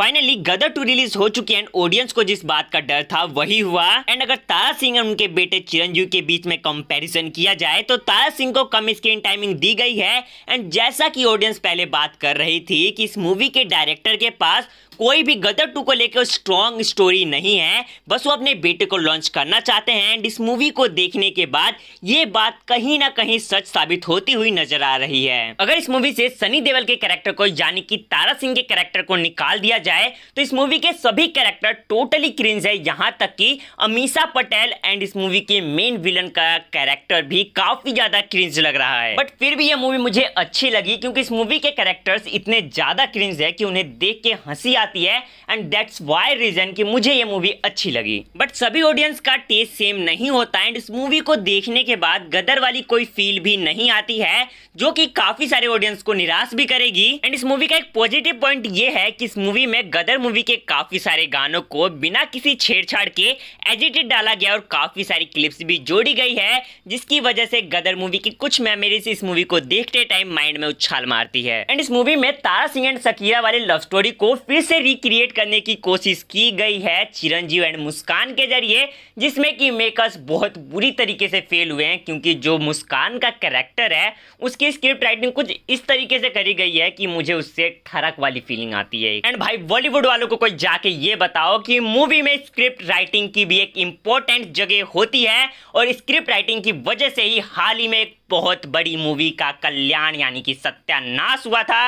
finally Gadar to release हो चुकी है एंड ऑडियंस को जिस बात का डर था वही हुआ एंड अगर तारा सिंह और उनके बेटे चिरंजीव के बीच में कंपैरिजन किया जाए तो तारा सिंह को कम स्क्रीन टाइमिंग दी गई है एंड जैसा कि ऑडियंस पहले बात कर रही थी कि इस मूवी के डायरेक्टर के पास कोई भी गदर टू को लेकर स्ट्रॉन्ग स्टोरी नहीं है बस वो अपने बेटे को लॉन्च करना चाहते हैं एंड इस मूवी को देखने के बाद ये बात कहीं ना कहीं सच साबित होती हुई नजर आ रही है अगर इस मूवी से सनी देवल के कैरेक्टर को यानी कि तारा सिंह के कैरेक्टर को निकाल दिया जाए तो इस मूवी के सभी कैरेक्टर टोटली क्रिंज है यहाँ तक कि अमीशा पटेल एंड इस मूवी के मेन विलन का कैरेक्टर भी काफी ज्यादा क्रिंज लग रहा है बट फिर भी यह मूवी मुझे अच्छी लगी क्योंकि इस मूवी के कैरेक्टर्स इतने ज्यादा क्रिंज है कि उन्हें देख के हंसी आती जाती है एंड दैट्स वाई रीजन कि मुझे ये मूवी अच्छी लगी बट सभी ऑडियंस का टेस्ट सेम नहीं होता एंड इस मूवी को देखने के बाद गदर वाली कोई फील भी नहीं आती है जो कि काफी सारे ऑडियंस को निराश भी करेगी एंड इस मूवी का एक पॉजिटिव पॉइंट ये है कि इस मूवी में गदर मूवी के काफी सारे गानों को बिना किसी छेड़छाड़ के एडिटेड डाला गया और काफी सारी क्लिप्स भी जोड़ी गई है जिसकी वजह से गदर मूवी की कुछ मेमोरीज इस मूवी को देखते टाइम माइंड में उछाल मारती है एंड इस मूवी में तारा सिंह एंड सकिया वाले लव स्टोरी को फिर से रिक्रिएट करने की कोशिश की गई है चिरंजीव एंड मुस्कान के जरिए जिसमें कि मेकर्स बहुत बुरी तरीके से फेल हुए हैं क्योंकि जो मुस्कान का कैरेक्टर है उसकी स्क्रिप्ट राइटिंग कुछ इस तरीके से करी गई है कि मुझे उससे ठरक वाली फीलिंग आती है एंड भाई बॉलीवुड वालों को कोई जाके ये बताओ कि मूवी में स्क्रिप्ट राइटिंग की भी एक इंपॉर्टेंट जगह होती है और स्क्रिप्ट राइटिंग की वजह से ही हाल ही में एक बहुत बड़ी मूवी का कल्याण यानी कि सत्यानाश हुआ था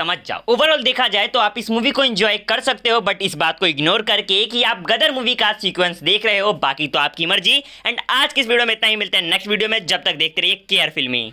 समझ जाओ ओवरऑल देखा जाए तो आप इस मूवी को एंजॉय कर सकते हो बट इस बात को इग्नोर करके कि आप गदर मूवी का सीक्वेंस देख रहे हो बाकी तो आपकी मर्जी एंड आज की इस वीडियो में इतना ही मिलते हैं नेक्स्ट वीडियो में जब तक देखते रहिए केयर फिल्मी